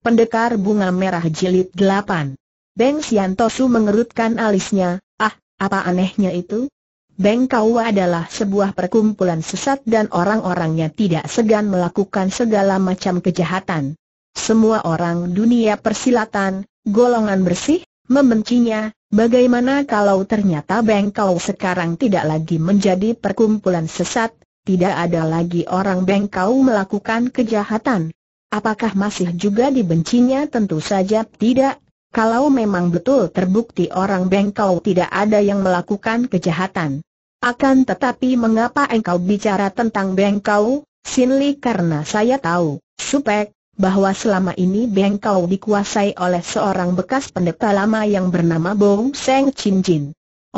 Pendekar Bunga Merah Jilid 8 Beng Siantosu mengerutkan alisnya, ah, apa anehnya itu? Beng Kau adalah sebuah perkumpulan sesat dan orang-orangnya tidak segan melakukan segala macam kejahatan. Semua orang dunia persilatan, golongan bersih, membencinya, bagaimana kalau ternyata Beng Kau sekarang tidak lagi menjadi perkumpulan sesat, tidak ada lagi orang Beng Kau melakukan kejahatan, Apakah masih juga dibencinya tentu saja tidak, kalau memang betul terbukti orang bengkau tidak ada yang melakukan kejahatan. Akan tetapi mengapa engkau bicara tentang bengkau, Sinli karena saya tahu, Supek, bahwa selama ini bengkau dikuasai oleh seorang bekas pendeta lama yang bernama Bong Seng Chin Jin.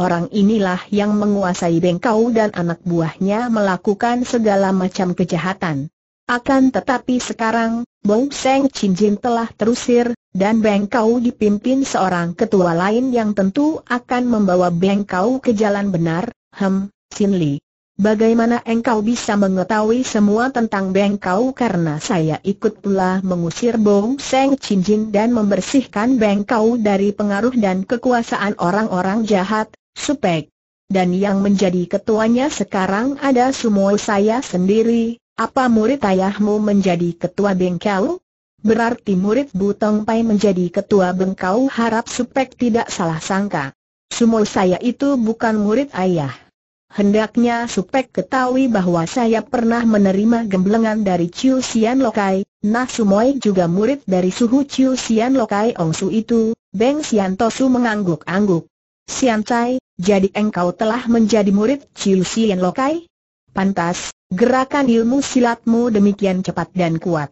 Orang inilah yang menguasai bengkau dan anak buahnya melakukan segala macam kejahatan. Akan tetapi sekarang, Bong Seng Jin telah terusir, dan Beng Kau dipimpin seorang ketua lain yang tentu akan membawa Beng Kau ke jalan benar, Hem, Sin Li. Bagaimana engkau bisa mengetahui semua tentang Beng Kau karena saya ikut pula mengusir Bong Seng Jin dan membersihkan Beng Kau dari pengaruh dan kekuasaan orang-orang jahat, Supek. Dan yang menjadi ketuanya sekarang ada semua saya sendiri, apa murid ayahmu menjadi ketua bengkau? Berarti murid Butong Pai menjadi ketua bengkau harap Supek tidak salah sangka. Sumo saya itu bukan murid ayah. Hendaknya Supek ketahui bahwa saya pernah menerima gemblengan dari Chiu Sian Lokai, nah Sumoy juga murid dari suhu Chiu Sian Lokai Ongsu itu, Beng Sian Tosu mengangguk-angguk. Sian Chai, jadi engkau telah menjadi murid Chiu Sian Lokai? Pantas, Gerakan ilmu silatmu demikian cepat dan kuat.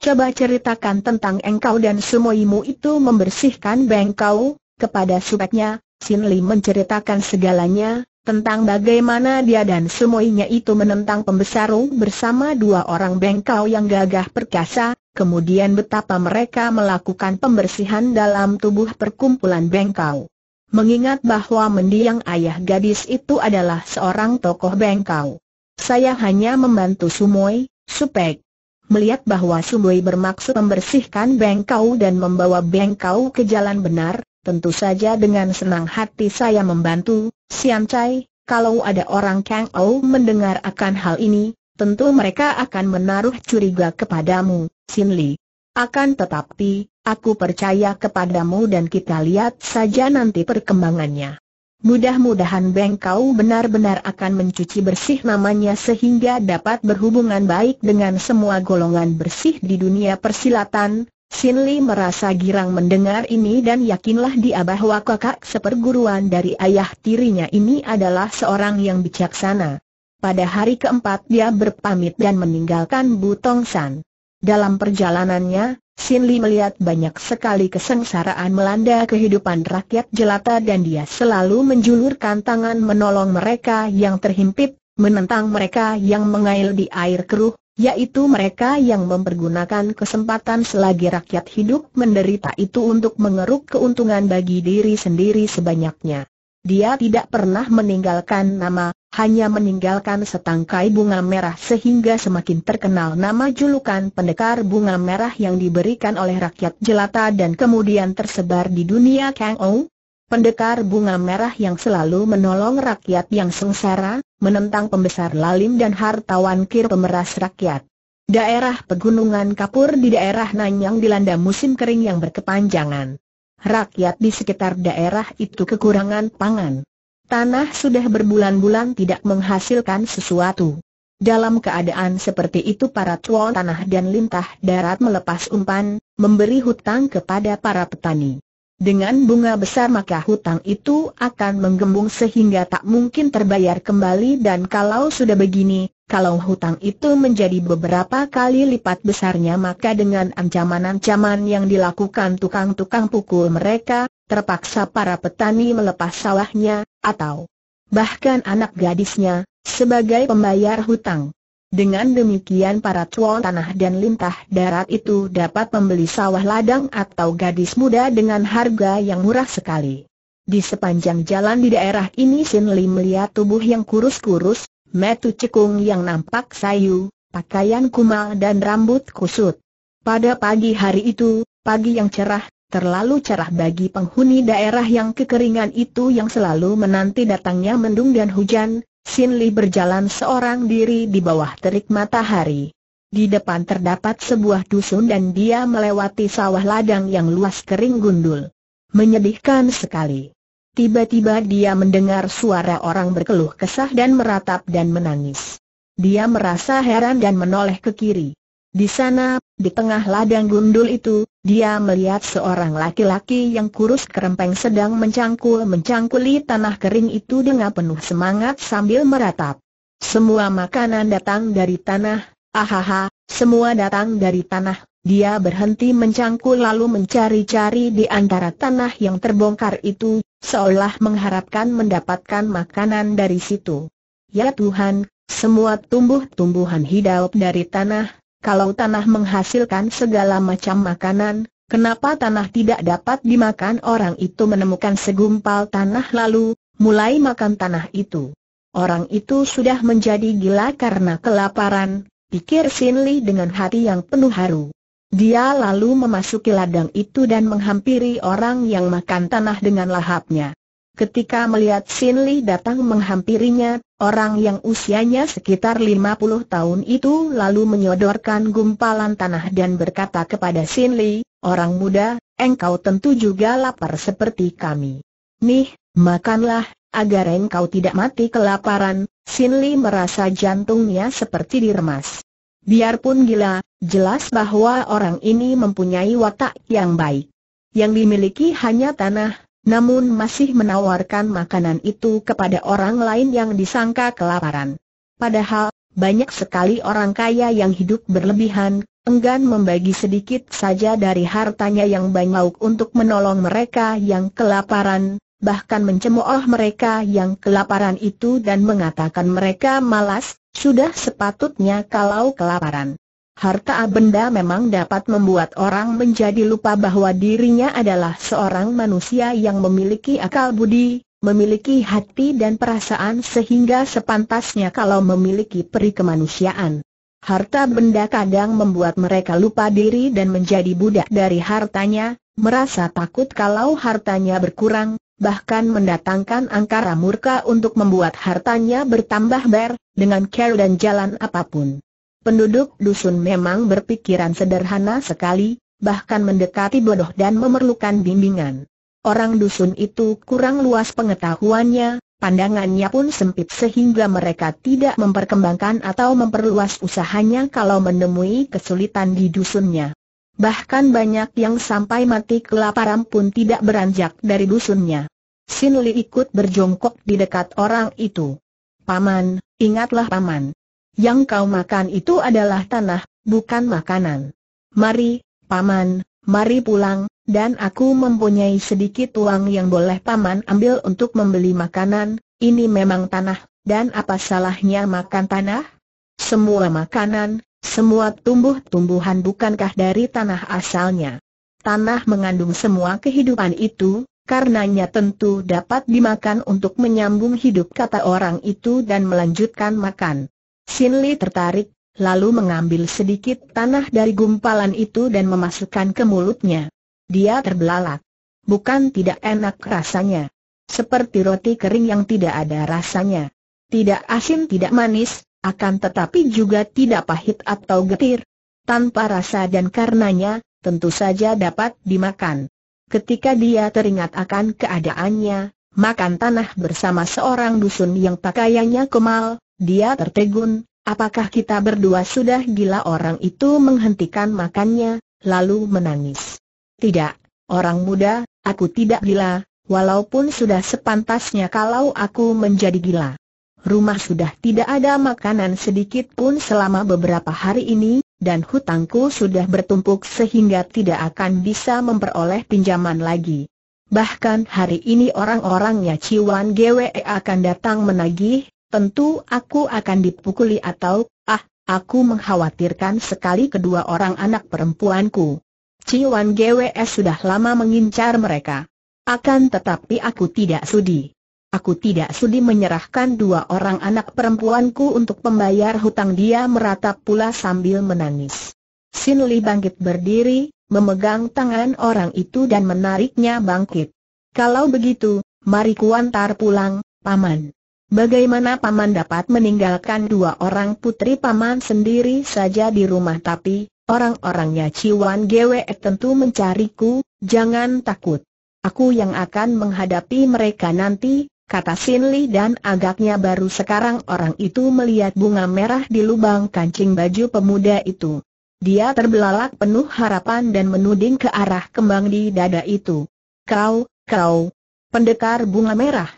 Coba ceritakan tentang engkau dan sumoimu itu membersihkan bengkau, kepada supetnya, Sin Li menceritakan segalanya, tentang bagaimana dia dan sumoinya itu menentang pembesaru bersama dua orang bengkau yang gagah perkasa, kemudian betapa mereka melakukan pembersihan dalam tubuh perkumpulan bengkau. Mengingat bahwa mendiang ayah gadis itu adalah seorang tokoh bengkau. Saya hanya membantu Sumoi, Supek. Melihat bahwa Sumoi bermaksud membersihkan bengkau dan membawa bengkau ke jalan benar, tentu saja dengan senang hati saya membantu, Sian Chai, kalau ada orang Kang Ou mendengar akan hal ini, tentu mereka akan menaruh curiga kepadamu, Sin Li. Akan tetapi, aku percaya kepadamu dan kita lihat saja nanti perkembangannya. Mudah-mudahan Bengkau benar-benar akan mencuci bersih namanya sehingga dapat berhubungan baik dengan semua golongan bersih di dunia persilatan. Sin Li merasa girang mendengar ini dan yakinlah dia bahwa kakak seperguruan dari ayah tirinya ini adalah seorang yang bijaksana. Pada hari keempat dia berpamit dan meninggalkan Butong San. Dalam perjalanannya, Sin Li melihat banyak sekali kesengsaraan melanda kehidupan rakyat jelata dan dia selalu menjulurkan tangan menolong mereka yang terhimpit, menentang mereka yang mengail di air keruh, yaitu mereka yang mempergunakan kesempatan selagi rakyat hidup menderita itu untuk mengeruk keuntungan bagi diri sendiri sebanyaknya. Dia tidak pernah meninggalkan nama, hanya meninggalkan setangkai bunga merah sehingga semakin terkenal nama julukan pendekar bunga merah yang diberikan oleh rakyat jelata dan kemudian tersebar di dunia Kang Ou. Pendekar bunga merah yang selalu menolong rakyat yang sengsara, menentang pembesar lalim dan hartawan kir pemeras rakyat. Daerah pegunungan Kapur di daerah Nanyang dilanda musim kering yang berkepanjangan. Rakyat di sekitar daerah itu kekurangan pangan. Tanah sudah berbulan-bulan tidak menghasilkan sesuatu. Dalam keadaan seperti itu para tuan tanah dan lintah darat melepas umpan, memberi hutang kepada para petani. Dengan bunga besar maka hutang itu akan menggembung sehingga tak mungkin terbayar kembali dan kalau sudah begini, kalau hutang itu menjadi beberapa kali lipat besarnya maka dengan ancaman-ancaman yang dilakukan tukang-tukang pukul mereka, terpaksa para petani melepas sawahnya, atau bahkan anak gadisnya, sebagai pembayar hutang. Dengan demikian para tuan tanah dan lintah darat itu dapat membeli sawah ladang atau gadis muda dengan harga yang murah sekali. Di sepanjang jalan di daerah ini Sin Li melihat tubuh yang kurus-kurus, metu cekung yang nampak sayu, pakaian kumal dan rambut kusut. Pada pagi hari itu, pagi yang cerah, Terlalu cerah bagi penghuni daerah yang kekeringan itu yang selalu menanti datangnya mendung dan hujan, Sin Li berjalan seorang diri di bawah terik matahari. Di depan terdapat sebuah dusun dan dia melewati sawah ladang yang luas kering gundul. Menyedihkan sekali. Tiba-tiba dia mendengar suara orang berkeluh kesah dan meratap dan menangis. Dia merasa heran dan menoleh ke kiri. Di sana, di tengah ladang gundul itu, dia melihat seorang laki-laki yang kurus kerempeng sedang mencangkul-mencangkuli tanah kering itu dengan penuh semangat sambil meratap. Semua makanan datang dari tanah, ahaha, semua datang dari tanah. Dia berhenti mencangkul lalu mencari-cari di antara tanah yang terbongkar itu, seolah mengharapkan mendapatkan makanan dari situ. Ya Tuhan, semua tumbuh-tumbuhan hidup dari tanah, kalau tanah menghasilkan segala macam makanan, kenapa tanah tidak dapat dimakan orang itu menemukan segumpal tanah lalu, mulai makan tanah itu. Orang itu sudah menjadi gila karena kelaparan, pikir Sin Li dengan hati yang penuh haru. Dia lalu memasuki ladang itu dan menghampiri orang yang makan tanah dengan lahapnya. Ketika melihat Sin Li datang menghampirinya, orang yang usianya sekitar 50 tahun itu lalu menyodorkan gumpalan tanah dan berkata kepada Sin Li, Orang muda, engkau tentu juga lapar seperti kami. Nih, makanlah, agar engkau tidak mati kelaparan, Sin Li merasa jantungnya seperti diremas. Biarpun gila, jelas bahwa orang ini mempunyai watak yang baik. Yang dimiliki hanya tanah, namun masih menawarkan makanan itu kepada orang lain yang disangka kelaparan. Padahal, banyak sekali orang kaya yang hidup berlebihan, enggan membagi sedikit saja dari hartanya yang banyak untuk menolong mereka yang kelaparan, bahkan mencemooh mereka yang kelaparan itu dan mengatakan mereka malas, sudah sepatutnya kalau kelaparan. Harta benda memang dapat membuat orang menjadi lupa bahwa dirinya adalah seorang manusia yang memiliki akal budi, memiliki hati dan perasaan sehingga sepantasnya kalau memiliki peri kemanusiaan. Harta benda kadang membuat mereka lupa diri dan menjadi budak dari hartanya, merasa takut kalau hartanya berkurang, bahkan mendatangkan angkara murka untuk membuat hartanya bertambah ber, dengan care dan jalan apapun. Penduduk dusun memang berpikiran sederhana sekali, bahkan mendekati bodoh dan memerlukan bimbingan. Orang dusun itu kurang luas pengetahuannya, pandangannya pun sempit sehingga mereka tidak memperkembangkan atau memperluas usahanya kalau menemui kesulitan di dusunnya. Bahkan banyak yang sampai mati kelaparan pun tidak beranjak dari dusunnya. Sinuli ikut berjongkok di dekat orang itu. Paman, ingatlah paman. Yang kau makan itu adalah tanah, bukan makanan. Mari, paman, mari pulang, dan aku mempunyai sedikit uang yang boleh paman ambil untuk membeli makanan, ini memang tanah, dan apa salahnya makan tanah? Semua makanan, semua tumbuh-tumbuhan bukankah dari tanah asalnya? Tanah mengandung semua kehidupan itu, karenanya tentu dapat dimakan untuk menyambung hidup kata orang itu dan melanjutkan makan. Sin Li tertarik, lalu mengambil sedikit tanah dari gumpalan itu dan memasukkan ke mulutnya. Dia terbelalak. Bukan tidak enak rasanya. Seperti roti kering yang tidak ada rasanya. Tidak asin tidak manis, akan tetapi juga tidak pahit atau getir. Tanpa rasa dan karenanya, tentu saja dapat dimakan. Ketika dia teringat akan keadaannya, makan tanah bersama seorang dusun yang pakaiannya kemal, dia tertegun, apakah kita berdua sudah gila orang itu menghentikan makannya, lalu menangis. Tidak, orang muda, aku tidak gila, walaupun sudah sepantasnya kalau aku menjadi gila. Rumah sudah tidak ada makanan sedikit pun selama beberapa hari ini, dan hutangku sudah bertumpuk sehingga tidak akan bisa memperoleh pinjaman lagi. Bahkan hari ini orang-orangnya Ciwan Gwe akan datang menagih, tentu aku akan dipukuli atau, ah, aku mengkhawatirkan sekali kedua orang anak perempuanku. Ciwan GWS sudah lama mengincar mereka. Akan tetapi aku tidak sudi. Aku tidak sudi menyerahkan dua orang anak perempuanku untuk pembayar hutang dia meratap pula sambil menangis. Sin Li bangkit berdiri, memegang tangan orang itu dan menariknya bangkit. Kalau begitu, mari kuantar pulang, paman. Bagaimana paman dapat meninggalkan dua orang putri paman sendiri saja di rumah tapi, orang-orangnya Ciwan Gwe tentu mencariku, jangan takut. Aku yang akan menghadapi mereka nanti, kata Sin Li dan agaknya baru sekarang orang itu melihat bunga merah di lubang kancing baju pemuda itu. Dia terbelalak penuh harapan dan menuding ke arah kembang di dada itu. Kau, kau, pendekar bunga merah.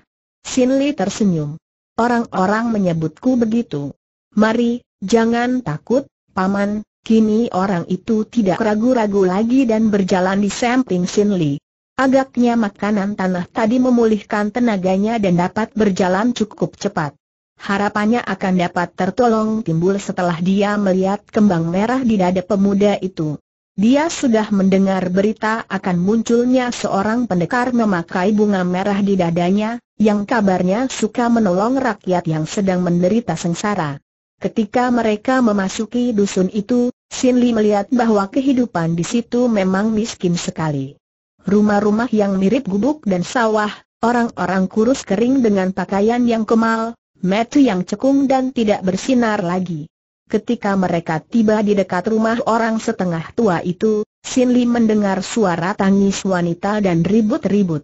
Sin Li tersenyum. Orang-orang menyebutku begitu. Mari, jangan takut, Paman, kini orang itu tidak ragu-ragu lagi dan berjalan di samping Sin Li. Agaknya makanan tanah tadi memulihkan tenaganya dan dapat berjalan cukup cepat. Harapannya akan dapat tertolong timbul setelah dia melihat kembang merah di dada pemuda itu. Dia sudah mendengar berita akan munculnya seorang pendekar memakai bunga merah di dadanya, yang kabarnya suka menolong rakyat yang sedang menderita sengsara. Ketika mereka memasuki dusun itu, Sin Li melihat bahwa kehidupan di situ memang miskin sekali. Rumah-rumah yang mirip gubuk dan sawah, orang-orang kurus kering dengan pakaian yang kemal, metu yang cekung dan tidak bersinar lagi. Ketika mereka tiba di dekat rumah orang setengah tua itu, Sin Li mendengar suara tangis wanita dan ribut-ribut.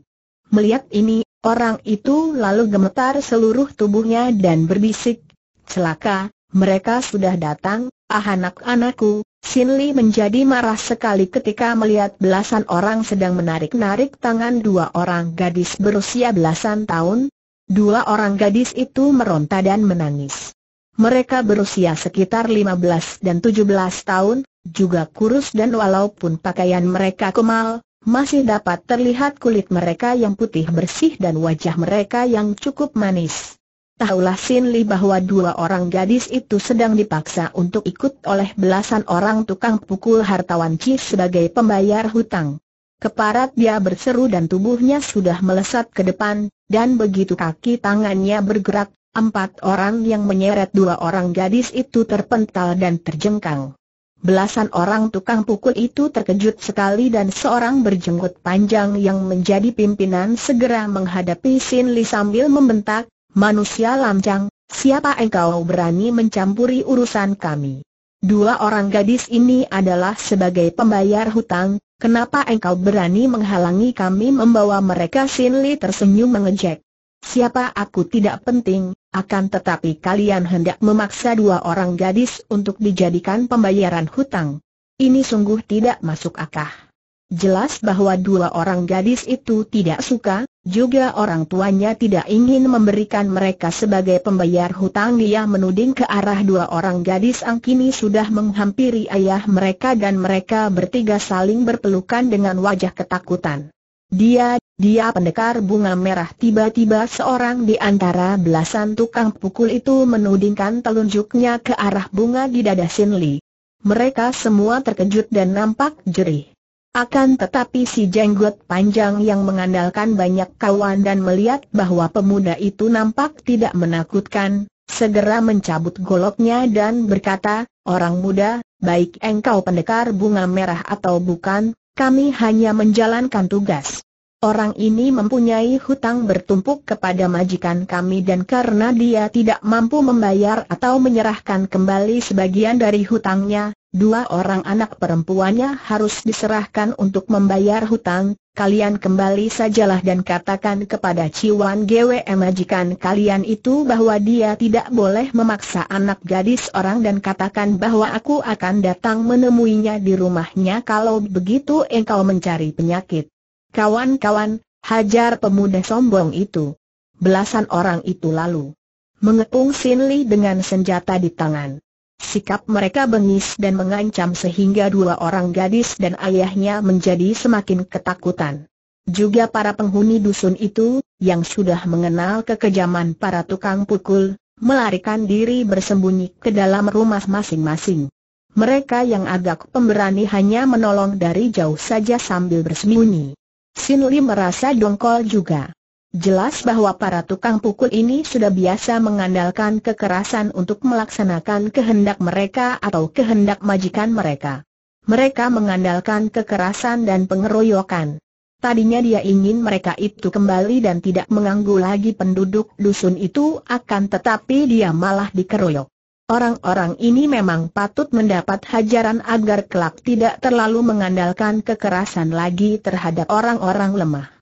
Melihat ini, orang itu lalu gemetar seluruh tubuhnya dan berbisik, Celaka, mereka sudah datang, ah anak-anakku, Sin Li menjadi marah sekali ketika melihat belasan orang sedang menarik-narik tangan dua orang gadis berusia belasan tahun. Dua orang gadis itu meronta dan menangis. Mereka berusia sekitar 15 dan 17 tahun, juga kurus dan walaupun pakaian mereka kemal, masih dapat terlihat kulit mereka yang putih bersih dan wajah mereka yang cukup manis. Tahulah Sin Li bahwa dua orang gadis itu sedang dipaksa untuk ikut oleh belasan orang tukang pukul hartawan Chi sebagai pembayar hutang. Keparat dia berseru dan tubuhnya sudah melesat ke depan, dan begitu kaki tangannya bergerak, Empat orang yang menyeret dua orang gadis itu terpental dan terjengkang. Belasan orang tukang pukul itu terkejut sekali dan seorang berjenggot panjang yang menjadi pimpinan segera menghadapi Sin Li sambil membentak, Manusia lancang, siapa engkau berani mencampuri urusan kami? Dua orang gadis ini adalah sebagai pembayar hutang, kenapa engkau berani menghalangi kami membawa mereka Sin Li tersenyum mengejek. Siapa aku tidak penting, akan tetapi kalian hendak memaksa dua orang gadis untuk dijadikan pembayaran hutang. Ini sungguh tidak masuk akal. Jelas bahwa dua orang gadis itu tidak suka, juga orang tuanya tidak ingin memberikan mereka sebagai pembayar hutang dia menuding ke arah dua orang gadis yang kini sudah menghampiri ayah mereka dan mereka bertiga saling berpelukan dengan wajah ketakutan. Dia, dia pendekar bunga merah tiba-tiba seorang di antara belasan tukang pukul itu menudingkan telunjuknya ke arah bunga di dada Sin Li. Mereka semua terkejut dan nampak jerih. Akan tetapi si jenggot panjang yang mengandalkan banyak kawan dan melihat bahwa pemuda itu nampak tidak menakutkan, segera mencabut goloknya dan berkata, Orang muda, baik engkau pendekar bunga merah atau bukan, kami hanya menjalankan tugas. Orang ini mempunyai hutang bertumpuk kepada majikan kami dan karena dia tidak mampu membayar atau menyerahkan kembali sebagian dari hutangnya, dua orang anak perempuannya harus diserahkan untuk membayar hutang, kalian kembali sajalah dan katakan kepada Ciwan Gwe majikan kalian itu bahwa dia tidak boleh memaksa anak gadis orang dan katakan bahwa aku akan datang menemuinya di rumahnya kalau begitu engkau mencari penyakit. Kawan-kawan, hajar pemuda sombong itu. Belasan orang itu lalu mengepung Sinli dengan senjata di tangan. Sikap mereka bengis dan mengancam sehingga dua orang gadis dan ayahnya menjadi semakin ketakutan. Juga para penghuni dusun itu, yang sudah mengenal kekejaman para tukang pukul, melarikan diri bersembunyi ke dalam rumah masing-masing. Mereka yang agak pemberani hanya menolong dari jauh saja sambil bersembunyi. Sin merasa dongkol juga. Jelas bahwa para tukang pukul ini sudah biasa mengandalkan kekerasan untuk melaksanakan kehendak mereka atau kehendak majikan mereka. Mereka mengandalkan kekerasan dan pengeroyokan. Tadinya dia ingin mereka itu kembali dan tidak mengganggu lagi penduduk dusun itu akan tetapi dia malah dikeroyok. Orang-orang ini memang patut mendapat hajaran agar kelak tidak terlalu mengandalkan kekerasan lagi terhadap orang-orang lemah.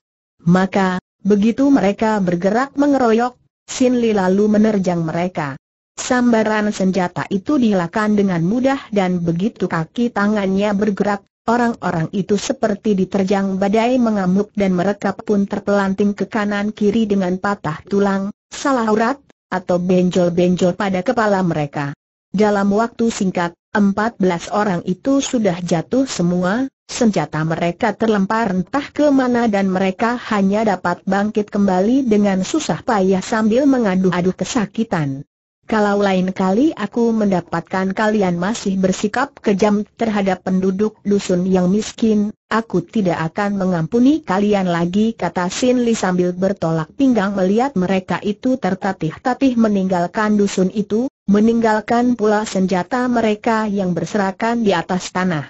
Maka, Begitu mereka bergerak mengeroyok, Sin Li lalu menerjang mereka. Sambaran senjata itu dilakukan dengan mudah dan begitu kaki tangannya bergerak, orang-orang itu seperti diterjang badai mengamuk dan mereka pun terpelanting ke kanan kiri dengan patah tulang, salah urat, atau benjol-benjol pada kepala mereka. Dalam waktu singkat, empat belas orang itu sudah jatuh semua, Senjata mereka terlempar entah ke mana dan mereka hanya dapat bangkit kembali dengan susah payah sambil mengadu-adu kesakitan. Kalau lain kali aku mendapatkan kalian masih bersikap kejam terhadap penduduk dusun yang miskin, aku tidak akan mengampuni kalian lagi kata Sin Li sambil bertolak pinggang melihat mereka itu tertatih-tatih meninggalkan dusun itu, meninggalkan pula senjata mereka yang berserakan di atas tanah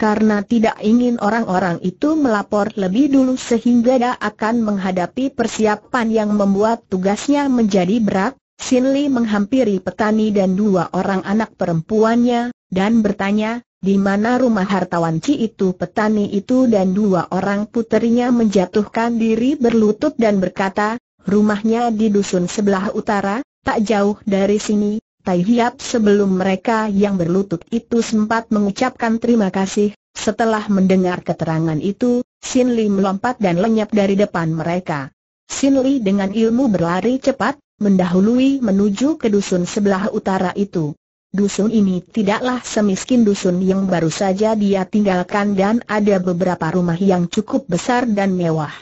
karena tidak ingin orang-orang itu melapor lebih dulu sehingga dia akan menghadapi persiapan yang membuat tugasnya menjadi berat, Sin Li menghampiri petani dan dua orang anak perempuannya, dan bertanya, di mana rumah hartawan Ci itu petani itu dan dua orang puterinya menjatuhkan diri berlutut dan berkata, rumahnya di dusun sebelah utara, tak jauh dari sini, Tai Hiap sebelum mereka yang berlutut itu sempat mengucapkan terima kasih, setelah mendengar keterangan itu, Sin Li melompat dan lenyap dari depan mereka. Sin Li dengan ilmu berlari cepat, mendahului menuju ke dusun sebelah utara itu. Dusun ini tidaklah semiskin dusun yang baru saja dia tinggalkan dan ada beberapa rumah yang cukup besar dan mewah.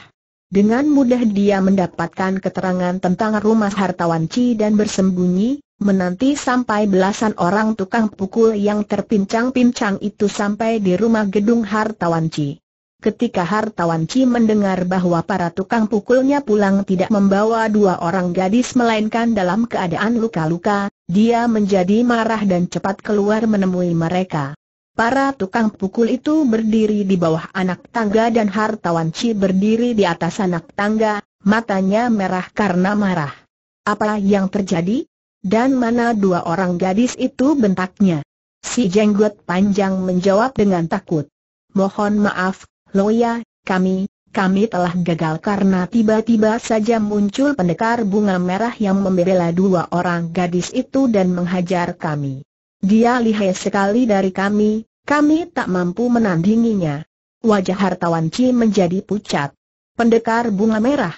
Dengan mudah dia mendapatkan keterangan tentang rumah hartawan Chi dan bersembunyi, menanti sampai belasan orang tukang pukul yang terpincang-pincang itu sampai di rumah gedung Hartawanci. Ketika Hartawanci mendengar bahwa para tukang pukulnya pulang tidak membawa dua orang gadis melainkan dalam keadaan luka-luka, dia menjadi marah dan cepat keluar menemui mereka. Para tukang pukul itu berdiri di bawah anak tangga dan Hartawanci berdiri di atas anak tangga, matanya merah karena marah. Apa yang terjadi? Dan mana dua orang gadis itu bentaknya? Si jenggot panjang menjawab dengan takut. Mohon maaf, Loya, kami, kami telah gagal karena tiba-tiba saja muncul pendekar bunga merah yang membela dua orang gadis itu dan menghajar kami. Dia lihai sekali dari kami, kami tak mampu menandinginya. Wajah hartawan Ci menjadi pucat. Pendekar bunga merah.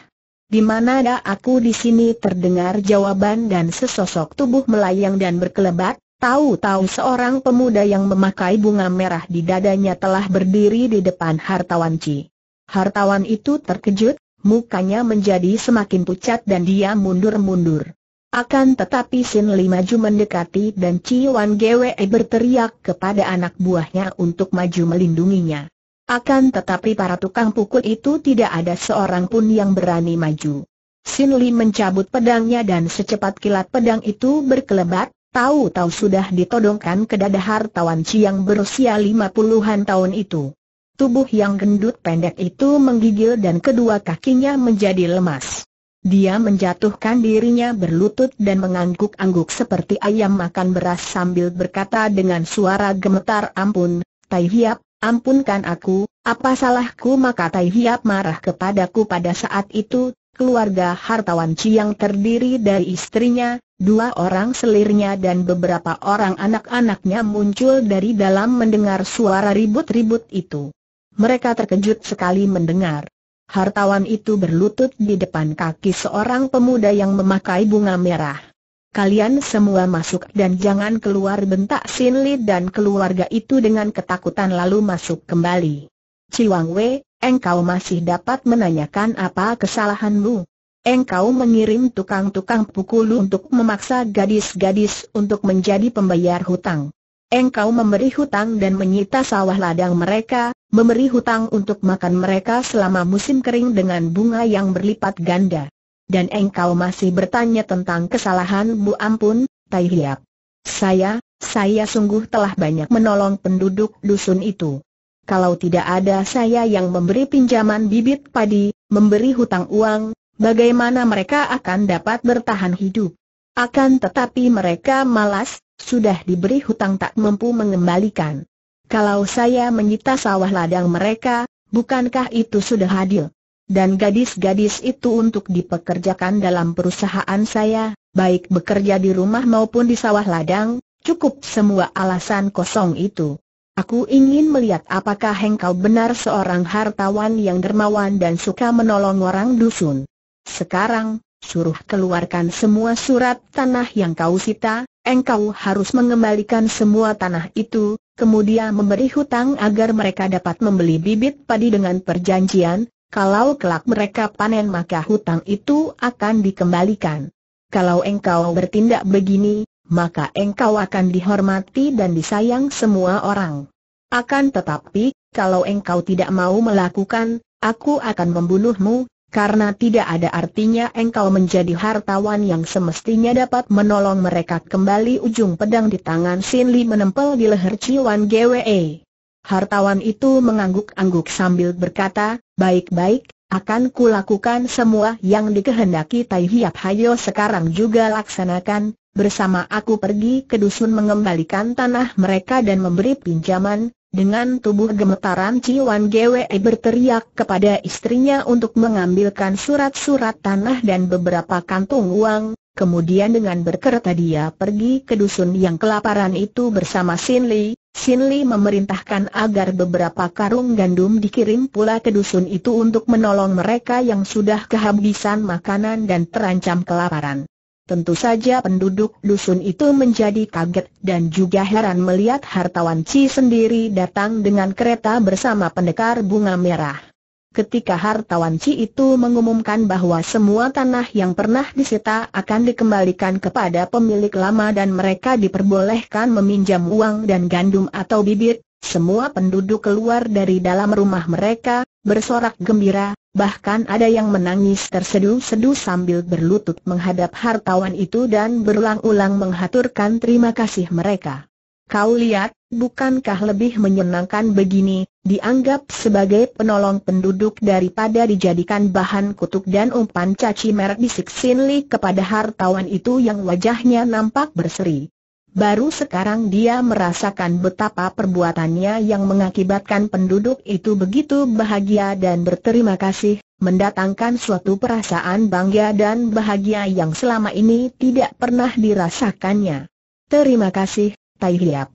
Di mana ada aku di sini terdengar jawaban dan sesosok tubuh melayang dan berkelebat, tahu-tahu seorang pemuda yang memakai bunga merah di dadanya telah berdiri di depan hartawan Ci. Hartawan itu terkejut, mukanya menjadi semakin pucat dan dia mundur-mundur. Akan tetapi Sin Li maju mendekati dan Ci Wan Gwe berteriak kepada anak buahnya untuk maju melindunginya. Akan tetapi para tukang pukul itu tidak ada seorang pun yang berani maju. Sin Li mencabut pedangnya dan secepat kilat pedang itu berkelebat, tahu-tahu sudah ditodongkan ke dada hartawan Ci yang berusia lima puluhan tahun itu. Tubuh yang gendut pendek itu menggigil dan kedua kakinya menjadi lemas. Dia menjatuhkan dirinya berlutut dan mengangguk-angguk seperti ayam makan beras sambil berkata dengan suara gemetar ampun, Tai Hiap, Ampunkan aku, apa salahku maka Tai Hiap marah kepadaku pada saat itu, keluarga hartawan Ciang terdiri dari istrinya, dua orang selirnya dan beberapa orang anak-anaknya muncul dari dalam mendengar suara ribut-ribut itu. Mereka terkejut sekali mendengar. Hartawan itu berlutut di depan kaki seorang pemuda yang memakai bunga merah. Kalian semua masuk dan jangan keluar bentak Sin Li dan keluarga itu dengan ketakutan lalu masuk kembali. Ciwang Wei, engkau masih dapat menanyakan apa kesalahanmu? Engkau mengirim tukang-tukang pukul untuk memaksa gadis-gadis untuk menjadi pembayar hutang. Engkau memberi hutang dan menyita sawah ladang mereka, memberi hutang untuk makan mereka selama musim kering dengan bunga yang berlipat ganda dan engkau masih bertanya tentang kesalahanmu ampun, Tai Hiap. Saya, saya sungguh telah banyak menolong penduduk dusun itu. Kalau tidak ada saya yang memberi pinjaman bibit padi, memberi hutang uang, bagaimana mereka akan dapat bertahan hidup? Akan tetapi mereka malas, sudah diberi hutang tak mampu mengembalikan. Kalau saya menyita sawah ladang mereka, bukankah itu sudah hadir? dan gadis-gadis itu untuk dipekerjakan dalam perusahaan saya, baik bekerja di rumah maupun di sawah ladang, cukup semua alasan kosong itu. Aku ingin melihat apakah engkau benar seorang hartawan yang dermawan dan suka menolong orang dusun. Sekarang, suruh keluarkan semua surat tanah yang kau sita, engkau harus mengembalikan semua tanah itu, kemudian memberi hutang agar mereka dapat membeli bibit padi dengan perjanjian, kalau kelak mereka panen maka hutang itu akan dikembalikan. Kalau engkau bertindak begini, maka engkau akan dihormati dan disayang semua orang. Akan tetapi, kalau engkau tidak mau melakukan, aku akan membunuhmu, karena tidak ada artinya engkau menjadi hartawan yang semestinya dapat menolong mereka kembali ujung pedang di tangan Sin Li menempel di leher Ciwan GWE. Hartawan itu mengangguk-angguk sambil berkata, baik-baik, akan kulakukan semua yang dikehendaki Tai Hiap Hayo sekarang juga laksanakan, bersama aku pergi ke dusun mengembalikan tanah mereka dan memberi pinjaman, dengan tubuh gemetaran Ciwan Gwe e berteriak kepada istrinya untuk mengambilkan surat-surat tanah dan beberapa kantung uang, kemudian dengan berkereta dia pergi ke dusun yang kelaparan itu bersama Sin Li, Sin Li memerintahkan agar beberapa karung gandum dikirim pula ke dusun itu untuk menolong mereka yang sudah kehabisan makanan dan terancam kelaparan. Tentu saja penduduk dusun itu menjadi kaget dan juga heran melihat hartawan Chi sendiri datang dengan kereta bersama pendekar bunga merah ketika hartawan Ci itu mengumumkan bahwa semua tanah yang pernah disita akan dikembalikan kepada pemilik lama dan mereka diperbolehkan meminjam uang dan gandum atau bibit, semua penduduk keluar dari dalam rumah mereka, bersorak gembira, bahkan ada yang menangis terseduh-seduh sambil berlutut menghadap hartawan itu dan berulang-ulang menghaturkan terima kasih mereka. Kau lihat, bukankah lebih menyenangkan begini, dianggap sebagai penolong penduduk daripada dijadikan bahan kutuk dan umpan caci merek bisik Sin Li kepada hartawan itu yang wajahnya nampak berseri. Baru sekarang dia merasakan betapa perbuatannya yang mengakibatkan penduduk itu begitu bahagia dan berterima kasih, mendatangkan suatu perasaan bangga dan bahagia yang selama ini tidak pernah dirasakannya. Terima kasih, Tai Hiap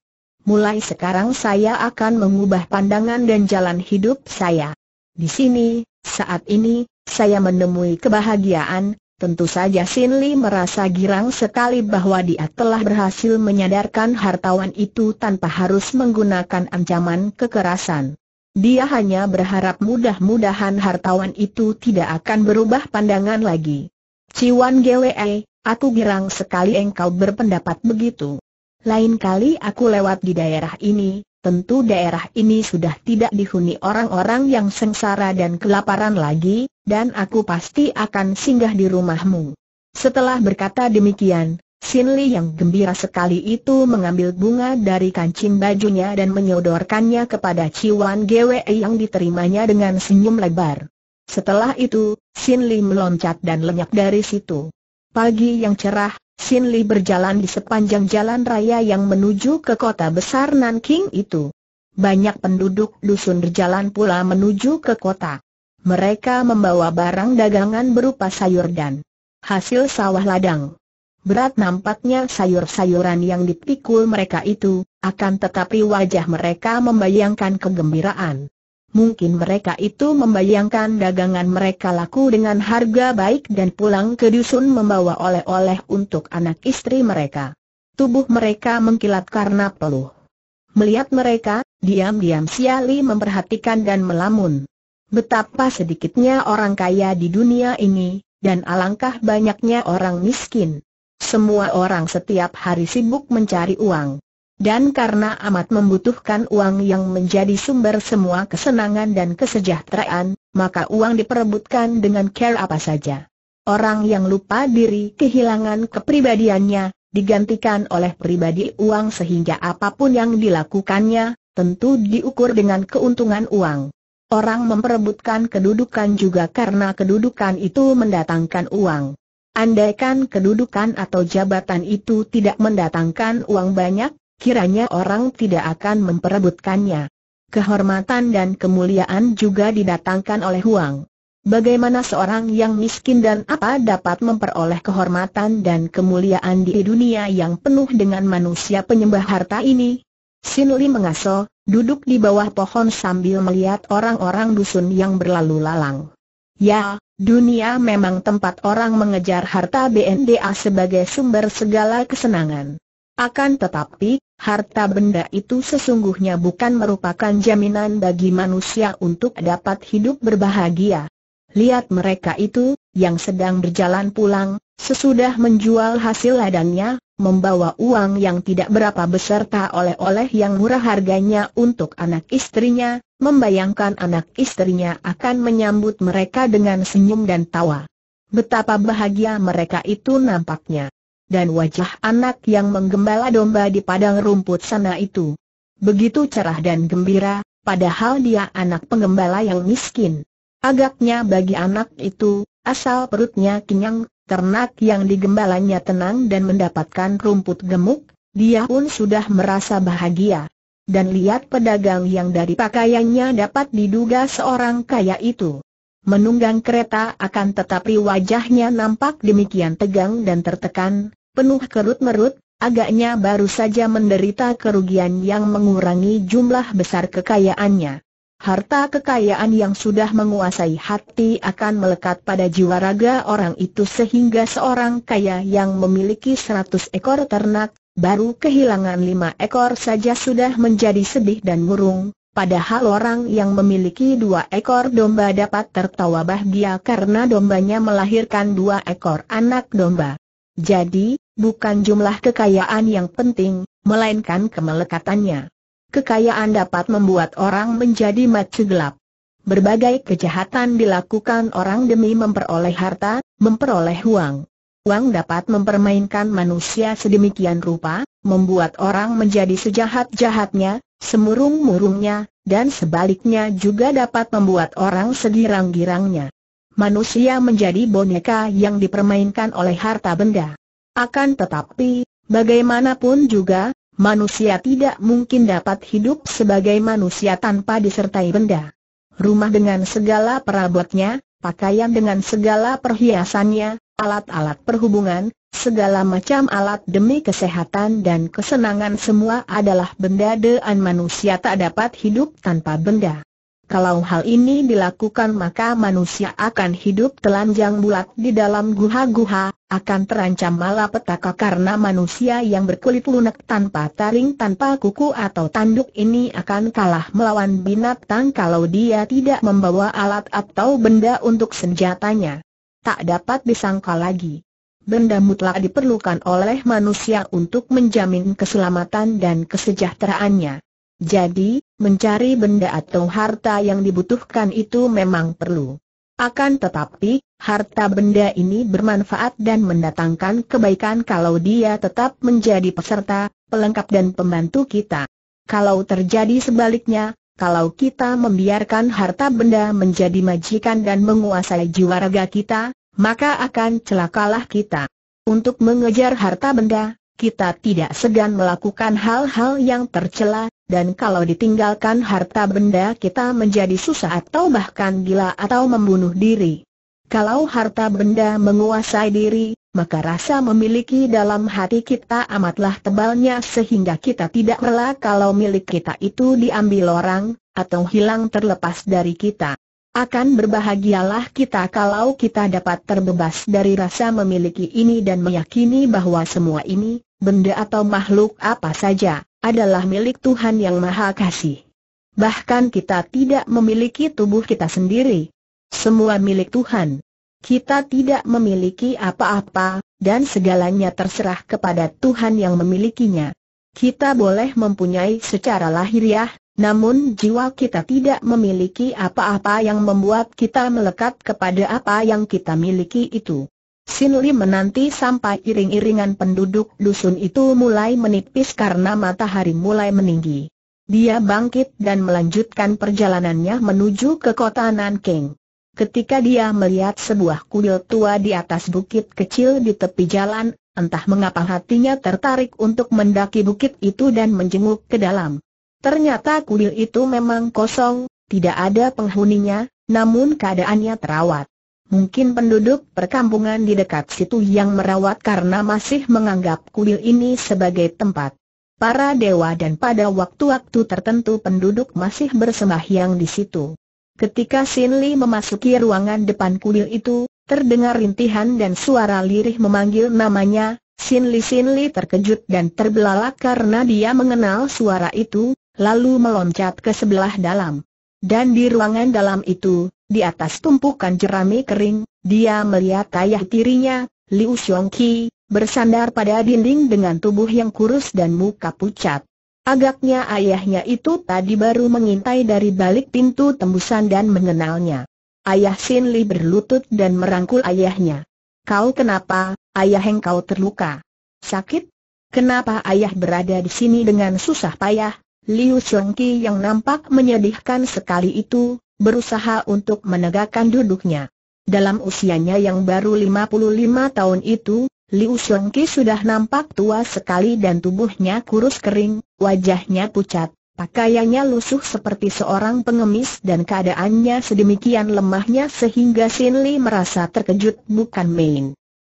mulai sekarang saya akan mengubah pandangan dan jalan hidup saya. Di sini, saat ini, saya menemui kebahagiaan, tentu saja Sin Li merasa girang sekali bahwa dia telah berhasil menyadarkan hartawan itu tanpa harus menggunakan ancaman kekerasan. Dia hanya berharap mudah-mudahan hartawan itu tidak akan berubah pandangan lagi. Ciwan Gwe, aku girang sekali engkau berpendapat begitu. Lain kali aku lewat di daerah ini, tentu daerah ini sudah tidak dihuni orang-orang yang sengsara dan kelaparan lagi, dan aku pasti akan singgah di rumahmu. Setelah berkata demikian, Sin Li yang gembira sekali itu mengambil bunga dari kancing bajunya dan menyodorkannya kepada Ciwan Gwe yang diterimanya dengan senyum lebar. Setelah itu, Sin Li meloncat dan lenyap dari situ. Pagi yang cerah, Sin Li berjalan di sepanjang jalan raya yang menuju ke kota besar Nanking itu. Banyak penduduk dusun berjalan pula menuju ke kota. Mereka membawa barang dagangan berupa sayur dan hasil sawah ladang. Berat nampaknya sayur-sayuran yang dipikul mereka itu, akan tetapi wajah mereka membayangkan kegembiraan. Mungkin mereka itu membayangkan dagangan mereka laku dengan harga baik dan pulang ke dusun membawa oleh-oleh untuk anak istri mereka. Tubuh mereka mengkilat karena peluh. Melihat mereka, diam-diam Siali memperhatikan dan melamun. Betapa sedikitnya orang kaya di dunia ini, dan alangkah banyaknya orang miskin. Semua orang setiap hari sibuk mencari uang. Dan karena amat membutuhkan uang yang menjadi sumber semua kesenangan dan kesejahteraan, maka uang diperebutkan dengan care apa saja. Orang yang lupa diri kehilangan kepribadiannya, digantikan oleh pribadi uang sehingga apapun yang dilakukannya, tentu diukur dengan keuntungan uang. Orang memperebutkan kedudukan juga karena kedudukan itu mendatangkan uang. Andaikan kedudukan atau jabatan itu tidak mendatangkan uang banyak, kiranya orang tidak akan memperebutkannya. Kehormatan dan kemuliaan juga didatangkan oleh Huang. Bagaimana seorang yang miskin dan apa dapat memperoleh kehormatan dan kemuliaan di dunia yang penuh dengan manusia penyembah harta ini? Sin Li mengaso, duduk di bawah pohon sambil melihat orang-orang dusun yang berlalu lalang. Ya, dunia memang tempat orang mengejar harta BNDA sebagai sumber segala kesenangan. Akan tetapi, Harta benda itu sesungguhnya bukan merupakan jaminan bagi manusia untuk dapat hidup berbahagia. Lihat mereka itu, yang sedang berjalan pulang, sesudah menjual hasil ladangnya, membawa uang yang tidak berapa beserta oleh-oleh yang murah harganya untuk anak istrinya, membayangkan anak istrinya akan menyambut mereka dengan senyum dan tawa. Betapa bahagia mereka itu nampaknya dan wajah anak yang menggembala domba di padang rumput sana itu. Begitu cerah dan gembira, padahal dia anak penggembala yang miskin. Agaknya bagi anak itu, asal perutnya kenyang, ternak yang digembalanya tenang dan mendapatkan rumput gemuk, dia pun sudah merasa bahagia. Dan lihat pedagang yang dari pakaiannya dapat diduga seorang kaya itu menunggang kereta akan tetapi wajahnya nampak demikian tegang dan tertekan, penuh kerut-merut, agaknya baru saja menderita kerugian yang mengurangi jumlah besar kekayaannya. Harta kekayaan yang sudah menguasai hati akan melekat pada jiwa raga orang itu sehingga seorang kaya yang memiliki 100 ekor ternak, baru kehilangan lima ekor saja sudah menjadi sedih dan murung, Padahal orang yang memiliki dua ekor domba dapat tertawa bahagia karena dombanya melahirkan dua ekor anak domba. Jadi, bukan jumlah kekayaan yang penting, melainkan kemelekatannya. Kekayaan dapat membuat orang menjadi mata gelap. Berbagai kejahatan dilakukan orang demi memperoleh harta, memperoleh uang. Uang dapat mempermainkan manusia sedemikian rupa, membuat orang menjadi sejahat-jahatnya, semurung-murungnya, dan sebaliknya juga dapat membuat orang segirang-girangnya. Manusia menjadi boneka yang dipermainkan oleh harta benda. Akan tetapi, bagaimanapun juga, manusia tidak mungkin dapat hidup sebagai manusia tanpa disertai benda. Rumah dengan segala perabotnya, pakaian dengan segala perhiasannya, alat-alat perhubungan, segala macam alat demi kesehatan dan kesenangan semua adalah benda dean manusia tak dapat hidup tanpa benda. Kalau hal ini dilakukan maka manusia akan hidup telanjang bulat di dalam guha-guha, akan terancam malapetaka karena manusia yang berkulit lunak tanpa taring tanpa kuku atau tanduk ini akan kalah melawan binatang kalau dia tidak membawa alat atau benda untuk senjatanya. Tak dapat disangka lagi. Benda mutlak diperlukan oleh manusia untuk menjamin keselamatan dan kesejahteraannya. Jadi, mencari benda atau harta yang dibutuhkan itu memang perlu. Akan tetapi, harta benda ini bermanfaat dan mendatangkan kebaikan kalau dia tetap menjadi peserta, pelengkap dan pembantu kita. Kalau terjadi sebaliknya, kalau kita membiarkan harta benda menjadi majikan dan menguasai jiwa raga kita, maka akan celakalah kita. Untuk mengejar harta benda, kita tidak segan melakukan hal-hal yang tercela, dan kalau ditinggalkan harta benda kita menjadi susah atau bahkan gila atau membunuh diri. Kalau harta benda menguasai diri, maka rasa memiliki dalam hati kita amatlah tebalnya sehingga kita tidak rela kalau milik kita itu diambil orang, atau hilang terlepas dari kita. Akan berbahagialah kita kalau kita dapat terbebas dari rasa memiliki ini dan meyakini bahwa semua ini, benda atau makhluk apa saja, adalah milik Tuhan yang Maha Kasih. Bahkan kita tidak memiliki tubuh kita sendiri. Semua milik Tuhan. Kita tidak memiliki apa-apa, dan segalanya terserah kepada Tuhan yang memilikinya. Kita boleh mempunyai secara lahiriah, namun jiwa kita tidak memiliki apa-apa yang membuat kita melekat kepada apa yang kita miliki itu. Sin Li menanti sampai iring-iringan penduduk dusun itu mulai menipis karena matahari mulai meninggi. Dia bangkit dan melanjutkan perjalanannya menuju ke kota Nanking. Ketika dia melihat sebuah kuil tua di atas bukit kecil di tepi jalan, entah mengapa hatinya tertarik untuk mendaki bukit itu dan menjenguk ke dalam. Ternyata kuil itu memang kosong, tidak ada penghuninya, namun keadaannya terawat. Mungkin penduduk perkampungan di dekat situ yang merawat karena masih menganggap kuil ini sebagai tempat para dewa dan pada waktu-waktu tertentu penduduk masih bersembahyang di situ. Ketika Sin Li memasuki ruangan depan kuil itu, terdengar rintihan dan suara lirih memanggil namanya, Sin Li Sin Li terkejut dan terbelalak karena dia mengenal suara itu, lalu meloncat ke sebelah dalam. Dan di ruangan dalam itu, di atas tumpukan jerami kering, dia melihat ayah tirinya, Liu Xiongqi, bersandar pada dinding dengan tubuh yang kurus dan muka pucat. Agaknya ayahnya itu tadi baru mengintai dari balik pintu tembusan dan mengenalnya. Ayah Sin Li berlutut dan merangkul ayahnya. Kau kenapa, ayah engkau terluka? Sakit? Kenapa ayah berada di sini dengan susah payah? Liu Xiongqi yang nampak menyedihkan sekali itu, berusaha untuk menegakkan duduknya. Dalam usianya yang baru 55 tahun itu, Liu Shengqi sudah nampak tua sekali dan tubuhnya kurus kering, wajahnya pucat, pakaiannya lusuh seperti seorang pengemis dan keadaannya sedemikian lemahnya sehingga Sin Li merasa terkejut bukan main.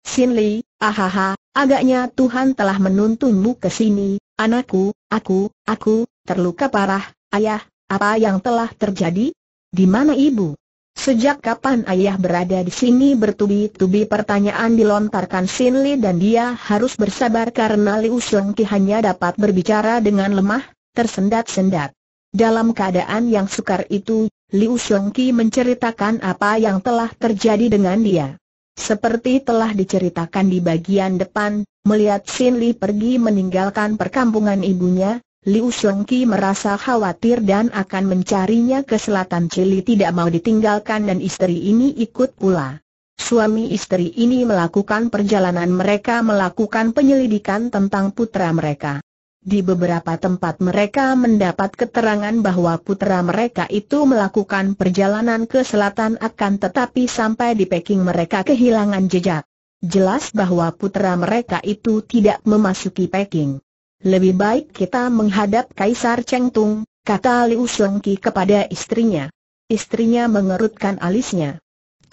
Sin Li, ahaha, agaknya Tuhan telah menuntunmu ke sini, anakku, aku, aku, terluka parah, ayah, apa yang telah terjadi? Di mana ibu? Sejak kapan ayah berada di sini bertubi-tubi pertanyaan dilontarkan Sin Li dan dia harus bersabar karena Liu Seng Ki hanya dapat berbicara dengan lemah, tersendat-sendat. Dalam keadaan yang sukar itu, Liu Seng Ki menceritakan apa yang telah terjadi dengan dia. Seperti telah diceritakan di bagian depan, melihat Sin Li pergi meninggalkan perkampungan ibunya, Liu Shengqi merasa khawatir dan akan mencarinya ke selatan Cili tidak mau ditinggalkan dan istri ini ikut pula. Suami istri ini melakukan perjalanan mereka melakukan penyelidikan tentang putra mereka. Di beberapa tempat mereka mendapat keterangan bahwa putra mereka itu melakukan perjalanan ke selatan akan tetapi sampai di Peking mereka kehilangan jejak. Jelas bahwa putra mereka itu tidak memasuki Peking. Lebih baik kita menghadap Kaisar Chengtung, kata Liu Shengqi kepada istrinya. Istrinya mengerutkan alisnya.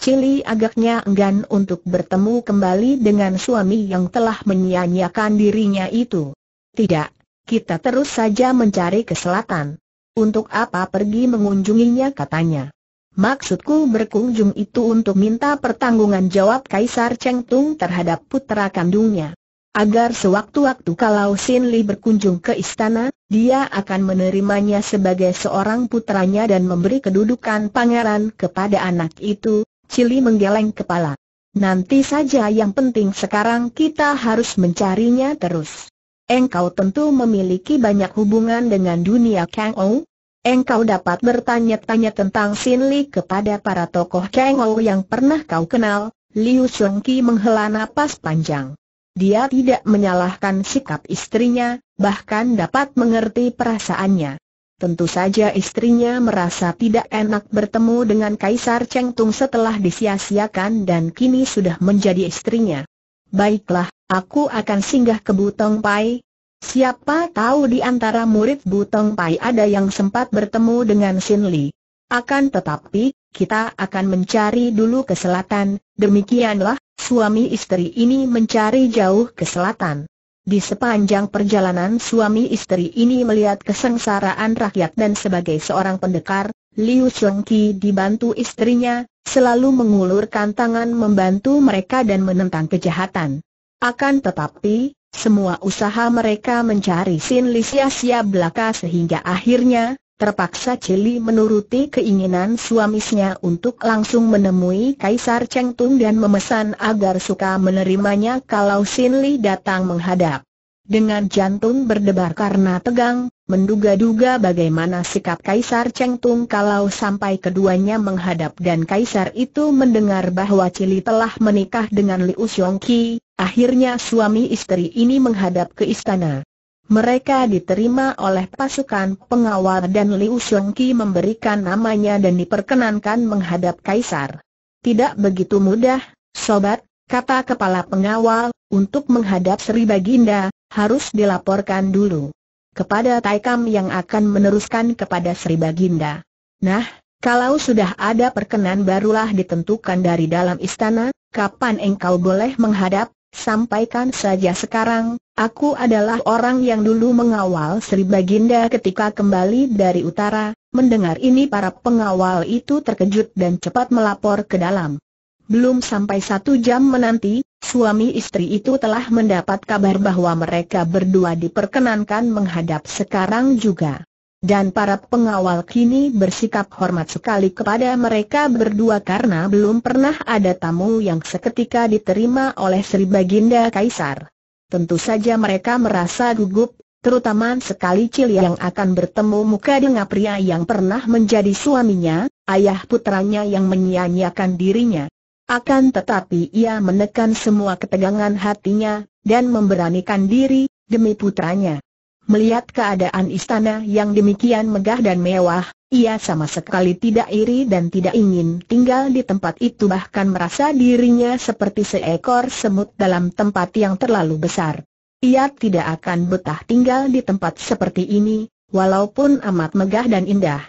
Cili agaknya enggan untuk bertemu kembali dengan suami yang telah menyia-nyiakan dirinya itu. Tidak, kita terus saja mencari ke selatan. Untuk apa pergi mengunjunginya katanya. Maksudku berkunjung itu untuk minta pertanggungan jawab Kaisar Chengtung terhadap putra kandungnya agar sewaktu-waktu kalau Sin Li berkunjung ke istana, dia akan menerimanya sebagai seorang putranya dan memberi kedudukan pangeran kepada anak itu, Cili menggeleng kepala. Nanti saja yang penting sekarang kita harus mencarinya terus. Engkau tentu memiliki banyak hubungan dengan dunia Kang Ou. Engkau dapat bertanya-tanya tentang Sin Li kepada para tokoh Kang Ou yang pernah kau kenal, Liu Song menghela napas panjang. Dia tidak menyalahkan sikap istrinya, bahkan dapat mengerti perasaannya. Tentu saja istrinya merasa tidak enak bertemu dengan Kaisar Cheng Tung setelah disia-siakan dan kini sudah menjadi istrinya. Baiklah, aku akan singgah ke Butong Pai. Siapa tahu di antara murid Butong Pai ada yang sempat bertemu dengan Sin Li. Akan tetapi, kita akan mencari dulu ke selatan, demikianlah Suami istri ini mencari jauh ke selatan. Di sepanjang perjalanan suami istri ini melihat kesengsaraan rakyat dan sebagai seorang pendekar, Liu Chongqi dibantu istrinya, selalu mengulurkan tangan membantu mereka dan menentang kejahatan. Akan tetapi, semua usaha mereka mencari Sin Li sia-sia belaka sehingga akhirnya, Terpaksa Cili menuruti keinginan suamisnya untuk langsung menemui Kaisar Cheng Tung dan memesan agar suka menerimanya kalau Sin Li datang menghadap. Dengan jantung berdebar karena tegang, menduga-duga bagaimana sikap Kaisar Cheng Tung kalau sampai keduanya menghadap dan Kaisar itu mendengar bahwa Cili telah menikah dengan Liu Xiong Ki, akhirnya suami istri ini menghadap ke istana. Mereka diterima oleh pasukan pengawal dan Liu Xiongqi memberikan namanya dan diperkenankan menghadap kaisar. Tidak begitu mudah, sobat, kata kepala pengawal, untuk menghadap Sri Baginda, harus dilaporkan dulu kepada Taikam yang akan meneruskan kepada Sri Baginda. Nah, kalau sudah ada perkenan barulah ditentukan dari dalam istana, kapan engkau boleh menghadap, Sampaikan saja sekarang, aku adalah orang yang dulu mengawal Sri Baginda ketika kembali dari utara, mendengar ini para pengawal itu terkejut dan cepat melapor ke dalam. Belum sampai satu jam menanti, suami istri itu telah mendapat kabar bahwa mereka berdua diperkenankan menghadap sekarang juga dan para pengawal kini bersikap hormat sekali kepada mereka berdua karena belum pernah ada tamu yang seketika diterima oleh Sri Baginda Kaisar. Tentu saja mereka merasa gugup, terutama sekali Cil yang akan bertemu muka dengan pria yang pernah menjadi suaminya, ayah putranya yang menyia-nyiakan dirinya. Akan tetapi ia menekan semua ketegangan hatinya, dan memberanikan diri, demi putranya. Melihat keadaan istana yang demikian megah dan mewah, ia sama sekali tidak iri dan tidak ingin tinggal di tempat itu bahkan merasa dirinya seperti seekor semut dalam tempat yang terlalu besar. Ia tidak akan betah tinggal di tempat seperti ini, walaupun amat megah dan indah.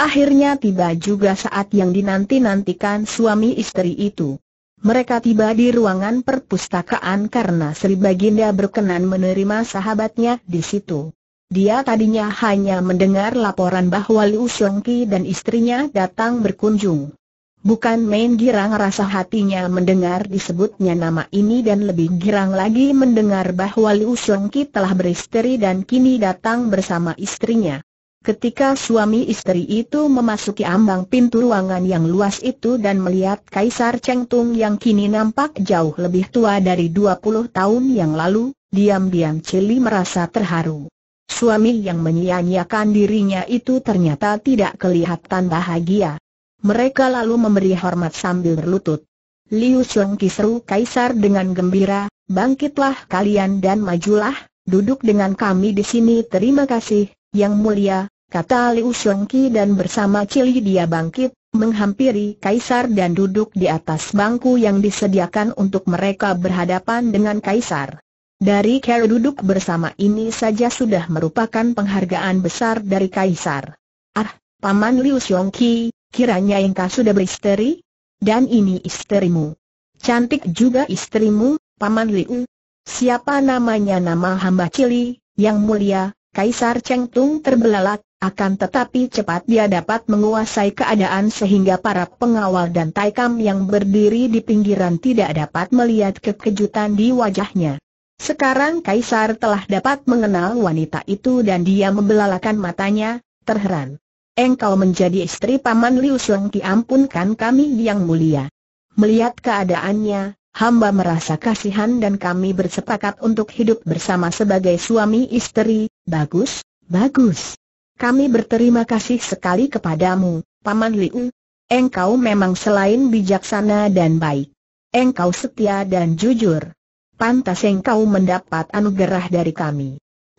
Akhirnya tiba juga saat yang dinanti-nantikan suami istri itu. Mereka tiba di ruangan perpustakaan karena Sri Baginda berkenan menerima sahabatnya di situ. Dia tadinya hanya mendengar laporan bahwa Liu Sengki dan istrinya datang berkunjung. Bukan main girang rasa hatinya mendengar disebutnya nama ini dan lebih girang lagi mendengar bahwa Liu Sengki telah beristri dan kini datang bersama istrinya. Ketika suami istri itu memasuki ambang pintu ruangan yang luas itu dan melihat Kaisar Cheng Tung yang kini nampak jauh lebih tua dari 20 tahun yang lalu, diam-diam Cili merasa terharu. Suami yang menyia-nyiakan dirinya itu ternyata tidak kelihatan bahagia. Mereka lalu memberi hormat sambil berlutut. Liu Xiong kisru Kaisar dengan gembira, bangkitlah kalian dan majulah, duduk dengan kami di sini terima kasih, yang mulia, kata Liu Xiongqi dan bersama Cili dia bangkit, menghampiri Kaisar dan duduk di atas bangku yang disediakan untuk mereka berhadapan dengan Kaisar. Dari cara duduk bersama ini saja sudah merupakan penghargaan besar dari Kaisar. Ah, Paman Liu Xiongqi, kiranya engkau sudah beristeri? Dan ini istrimu. Cantik juga istrimu, Paman Liu. Siapa namanya nama hamba Cili, yang mulia, Kaisar Cheng Tung terbelalak, akan tetapi cepat dia dapat menguasai keadaan sehingga para pengawal dan taikam yang berdiri di pinggiran tidak dapat melihat kekejutan di wajahnya. Sekarang Kaisar telah dapat mengenal wanita itu dan dia membelalakan matanya, terheran. Engkau menjadi istri Paman Liu Seng diampunkan kami yang mulia. Melihat keadaannya, hamba merasa kasihan dan kami bersepakat untuk hidup bersama sebagai suami istri, bagus, bagus. Kami berterima kasih sekali kepadamu, Paman Liu. Engkau memang selain bijaksana dan baik. Engkau setia dan jujur. Pantas engkau mendapat anugerah dari kami.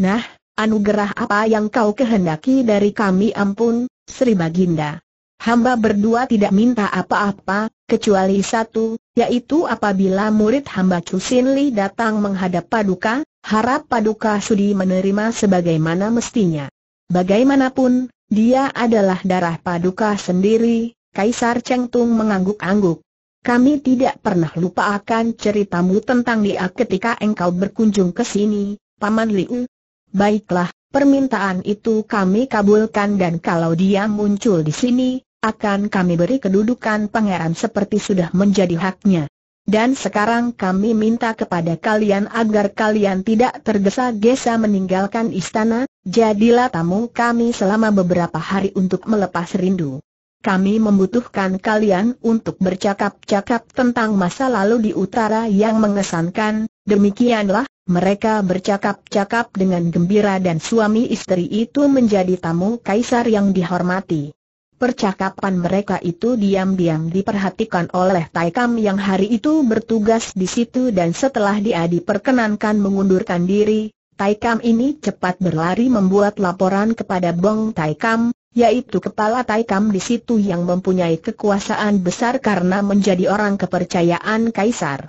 Nah, anugerah apa yang kau kehendaki dari kami ampun, Sri Baginda? Hamba berdua tidak minta apa-apa, kecuali satu, yaitu apabila murid hamba Cusin Li datang menghadap Paduka, harap Paduka sudi menerima sebagaimana mestinya. Bagaimanapun, dia adalah darah paduka sendiri, Kaisar Cheng Tung mengangguk-angguk. Kami tidak pernah lupa akan ceritamu tentang dia ketika engkau berkunjung ke sini, Paman Liu. Baiklah, permintaan itu kami kabulkan dan kalau dia muncul di sini, akan kami beri kedudukan pangeran seperti sudah menjadi haknya. Dan sekarang kami minta kepada kalian agar kalian tidak tergesa-gesa meninggalkan istana, jadilah tamu kami selama beberapa hari untuk melepas rindu. Kami membutuhkan kalian untuk bercakap-cakap tentang masa lalu di utara yang mengesankan, demikianlah, mereka bercakap-cakap dengan gembira dan suami istri itu menjadi tamu kaisar yang dihormati. Percakapan mereka itu diam-diam diperhatikan oleh Taikam yang hari itu bertugas di situ dan setelah dia diperkenankan mengundurkan diri, Taikam ini cepat berlari membuat laporan kepada Bong Taikam, yaitu kepala Taikam di situ yang mempunyai kekuasaan besar karena menjadi orang kepercayaan kaisar.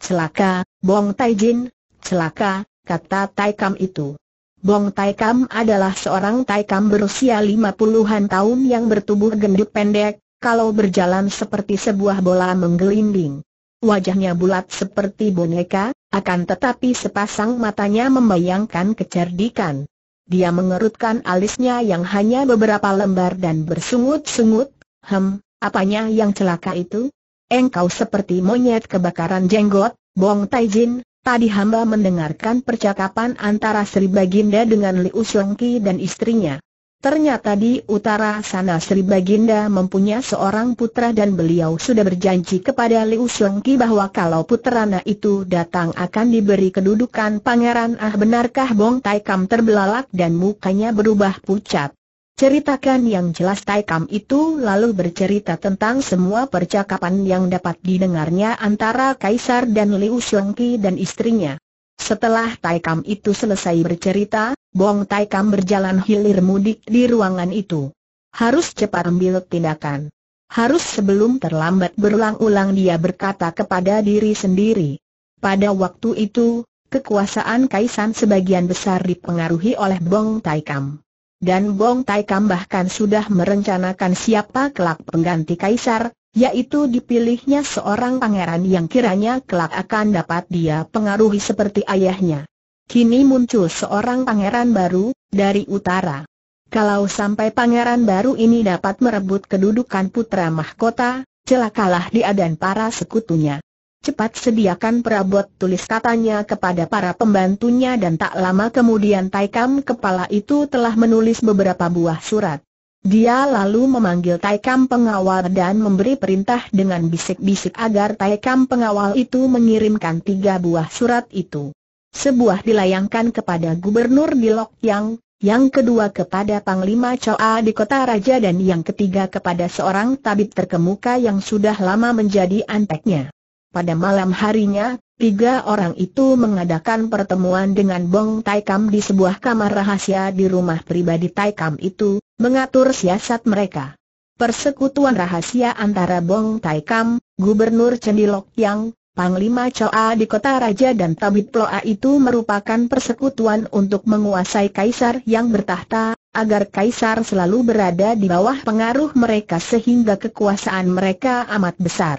Celaka, Bong Taijin, celaka, kata Taikam itu. Bong Tai Kam adalah seorang Tai Kam berusia lima puluhan tahun yang bertubuh gendut pendek, kalau berjalan seperti sebuah bola menggelinding. Wajahnya bulat seperti boneka, akan tetapi sepasang matanya membayangkan kecerdikan. Dia mengerutkan alisnya yang hanya beberapa lembar dan bersungut-sungut, hem, apanya yang celaka itu? Engkau seperti monyet kebakaran jenggot, Bong Tai Jin." Tadi hamba mendengarkan percakapan antara Sri Baginda dengan Liu Xiongki dan istrinya. Ternyata di utara sana Sri Baginda mempunyai seorang putra dan beliau sudah berjanji kepada Liu Xiongki bahwa kalau putrana itu datang akan diberi kedudukan pangeran ah benarkah Bong Tai Kam terbelalak dan mukanya berubah pucat. Ceritakan yang jelas Taikam itu lalu bercerita tentang semua percakapan yang dapat didengarnya antara Kaisar dan Liu Xiongki dan istrinya. Setelah Taikam itu selesai bercerita, Bong Taikam berjalan hilir mudik di ruangan itu. Harus cepat ambil tindakan. Harus sebelum terlambat berulang-ulang dia berkata kepada diri sendiri. Pada waktu itu, kekuasaan Kaisan sebagian besar dipengaruhi oleh Bong Taikam dan Bong Taikam bahkan sudah merencanakan siapa kelak pengganti kaisar, yaitu dipilihnya seorang pangeran yang kiranya kelak akan dapat dia pengaruhi seperti ayahnya. Kini muncul seorang pangeran baru, dari utara. Kalau sampai pangeran baru ini dapat merebut kedudukan putra mahkota, celakalah dia dan para sekutunya. Cepat sediakan perabot tulis katanya kepada para pembantunya dan tak lama kemudian Taikam kepala itu telah menulis beberapa buah surat. Dia lalu memanggil Taikam pengawal dan memberi perintah dengan bisik-bisik agar Taikam pengawal itu mengirimkan tiga buah surat itu. Sebuah dilayangkan kepada Gubernur di Lok Yang, yang kedua kepada Panglima Choa di Kota Raja dan yang ketiga kepada seorang tabib terkemuka yang sudah lama menjadi anteknya. Pada malam harinya, tiga orang itu mengadakan pertemuan dengan Bong Taikam di sebuah kamar rahasia di rumah pribadi Taikam itu, mengatur siasat mereka. Persekutuan rahasia antara Bong Taikam, Gubernur Cendilok Yang, Panglima Choa di kota Raja dan Tabit Ploa itu merupakan persekutuan untuk menguasai kaisar yang bertahta, agar kaisar selalu berada di bawah pengaruh mereka sehingga kekuasaan mereka amat besar.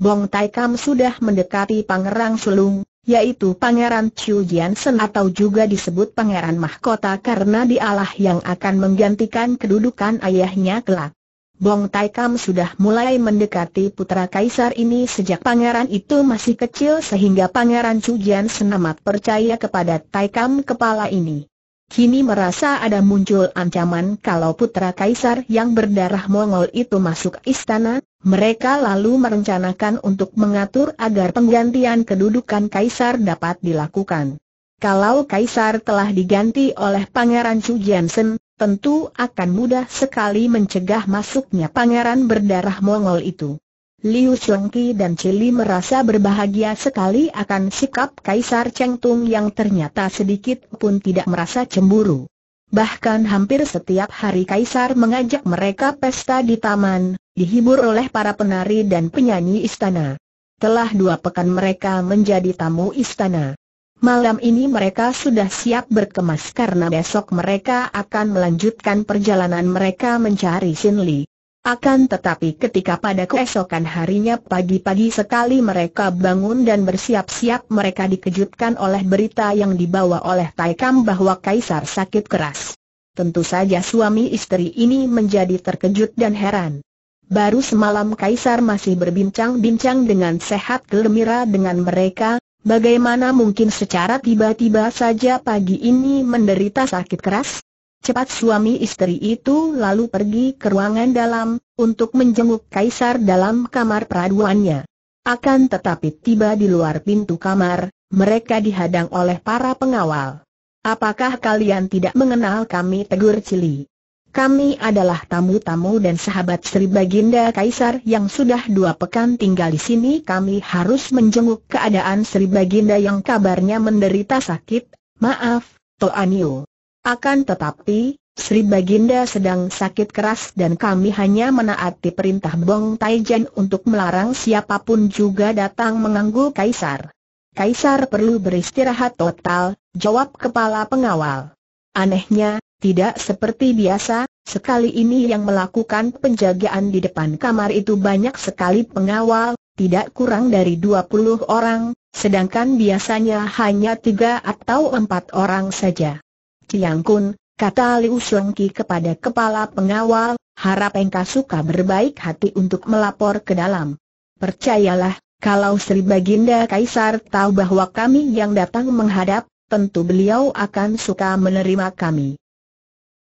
Bong Tai Kam sudah mendekati pangeran Sulung, yaitu Pangeran Chu Sen atau juga disebut Pangeran Mahkota karena dialah yang akan menggantikan kedudukan ayahnya kelak. Bong Tai Kam sudah mulai mendekati putra kaisar ini sejak pangeran itu masih kecil sehingga pangeran Chu Jian senamat percaya kepada Tai Kam kepala ini kini merasa ada muncul ancaman kalau putra kaisar yang berdarah Mongol itu masuk istana, mereka lalu merencanakan untuk mengatur agar penggantian kedudukan kaisar dapat dilakukan. Kalau kaisar telah diganti oleh Pangeran Chu Jensen, tentu akan mudah sekali mencegah masuknya pangeran berdarah Mongol itu. Liu Shengqi dan Cili merasa berbahagia sekali akan sikap Kaisar Chengtung yang ternyata sedikit pun tidak merasa cemburu. Bahkan hampir setiap hari Kaisar mengajak mereka pesta di taman, dihibur oleh para penari dan penyanyi istana. Telah dua pekan mereka menjadi tamu istana. Malam ini mereka sudah siap berkemas karena besok mereka akan melanjutkan perjalanan mereka mencari Sin Li. Akan tetapi ketika pada keesokan harinya pagi-pagi sekali mereka bangun dan bersiap-siap mereka dikejutkan oleh berita yang dibawa oleh Taikam bahwa Kaisar sakit keras. Tentu saja suami istri ini menjadi terkejut dan heran. Baru semalam Kaisar masih berbincang-bincang dengan sehat gembira dengan mereka, bagaimana mungkin secara tiba-tiba saja pagi ini menderita sakit keras? Cepat suami istri itu lalu pergi ke ruangan dalam, untuk menjenguk Kaisar dalam kamar peraduannya. Akan tetapi tiba di luar pintu kamar, mereka dihadang oleh para pengawal. Apakah kalian tidak mengenal kami tegur Cili? Kami adalah tamu-tamu dan sahabat Sri Baginda Kaisar yang sudah dua pekan tinggal di sini Kami harus menjenguk keadaan Sri Baginda yang kabarnya menderita sakit, maaf, Toanio. Akan tetapi, Sri Baginda sedang sakit keras dan kami hanya menaati perintah Bong Taijen untuk melarang siapapun juga datang mengganggu Kaisar. Kaisar perlu beristirahat total, jawab kepala pengawal. Anehnya, tidak seperti biasa, sekali ini yang melakukan penjagaan di depan kamar itu banyak sekali pengawal, tidak kurang dari 20 orang, sedangkan biasanya hanya tiga atau empat orang saja. Ciang Kun, kata Liu Shengki kepada kepala pengawal, harap engkau suka berbaik hati untuk melapor ke dalam. Percayalah, kalau Sri Baginda Kaisar tahu bahwa kami yang datang menghadap, tentu beliau akan suka menerima kami.